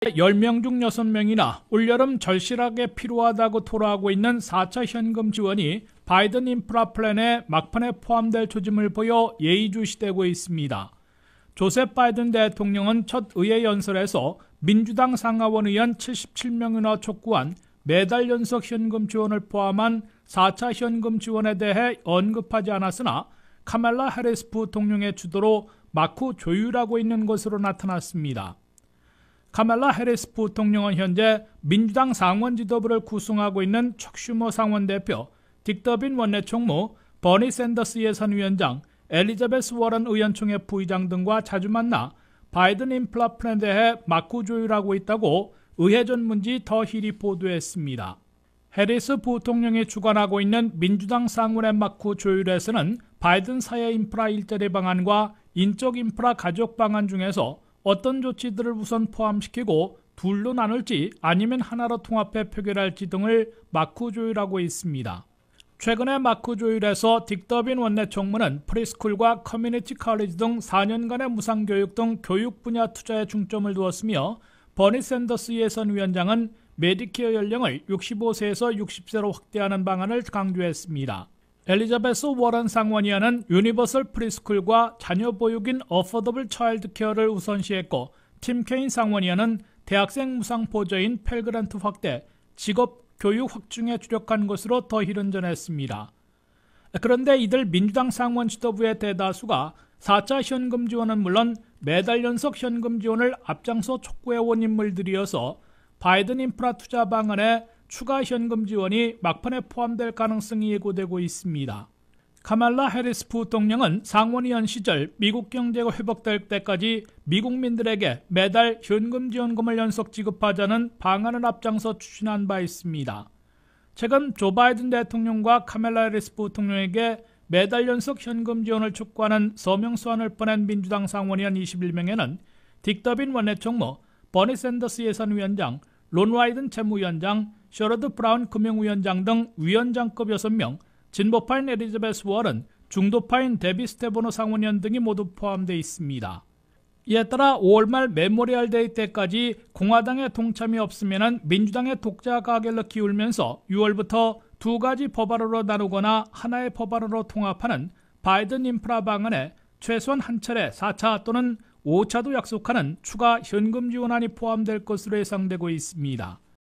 10명 중 6명이나 올여름 절실하게 필요하다고 토로하고 있는 4차 현금 지원이 바이든 인프라 플랜의 막판에 포함될 조짐을 보여 예의주시되고 있습니다. 조셉 바이든 대통령은 첫 의회 연설에서 민주당 상하원 의원 77명이나 촉구한 매달 연속 현금 지원을 포함한 4차 현금 지원에 대해 언급하지 않았으나 카멜라 하리스 부통령의 주도로 마쿠 조율하고 있는 것으로 나타났습니다. 카멜라 헤리스 부통령은 현재 민주당 상원 지도부를 구성하고 있는 척슈머 상원 대표, 딕더빈 원내 총무, 버니 샌더스 예선위원장, 엘리자베스 워런 의원총회 부의장 등과 자주 만나 바이든 인플라 플랜 대해 막구 조율하고 있다고 의회 전문지 더 힐이 보도했습니다. 해리스 부통령이 주관하고 있는 민주당 상원의 막구 조율에서는 바이든 사회 인프라 일자리 방안과 인적 인프라 가족 방안 중에서 어떤 조치들을 우선 포함시키고 둘로 나눌지 아니면 하나로 통합해 표결할지 등을 마크 조율하고 있습니다. 최근에 마크 조율에서 딕더빈 원내 총무는 프리스쿨과 커뮤니티 칼리지 등 4년간의 무상교육 등 교육 분야 투자에 중점을 두었으며 버니 샌더스 예선위원장은 메디케어 연령을 65세에서 60세로 확대하는 방안을 강조했습니다. 엘리자베스 워런 상원위원은 유니버설 프리스쿨과 자녀 보육인 어퍼더블 차일드케어를 우선시했고 팀 케인 상원위원은 대학생 무상 보조인 펠그란트 확대, 직업 교육 확충에 주력한 것으로 더희 i 전했습니다 그런데 이들 민주당 상원 지도부의 대다수가 4차 현금 지원은 물론 매달 연속 현금 지원을 앞장서 촉구해온 인물들이어서 바이든 인프라 투자 방안에 추가 현금 지원이 막판에 포함될 가능성이 예고되고 있습니다. 카말라 해리스 부통령은 상원의원 시절 미국 경제가 회복될 때까지 미국민들에게 매달 현금 지원금을 연속 지급하자는 방안을 앞장서 추진한 바 있습니다. 최근 조 바이든 대통령과 카멜라 해리스 부통령에게 매달 연속 현금 지원을 촉구하는 서명수안을 보낸 민주당 상원의원 21명에는 딕더빈 원내총무, 버니 샌더스 예산위원장, 론 와이든 채무위원장 셔러드 브라운 금융위원장 등 위원장급 6명, 진보파인 에리자베스 월은 중도파인 데비 스테보노 상원의원 등이 모두 포함되어 있습니다. 이에 따라 5월 말 메모리알 데이 때까지 공화당의 동참이 없으면 민주당의 독자 가결로 기울면서 6월부터 두 가지 법안으로 나누거나 하나의 법안으로 통합하는 바이든 인프라 방안에 최소한 한 차례 4차 또는 5차도 약속하는 추가 현금 지원안이 포함될 것으로 예상되고 있습니다.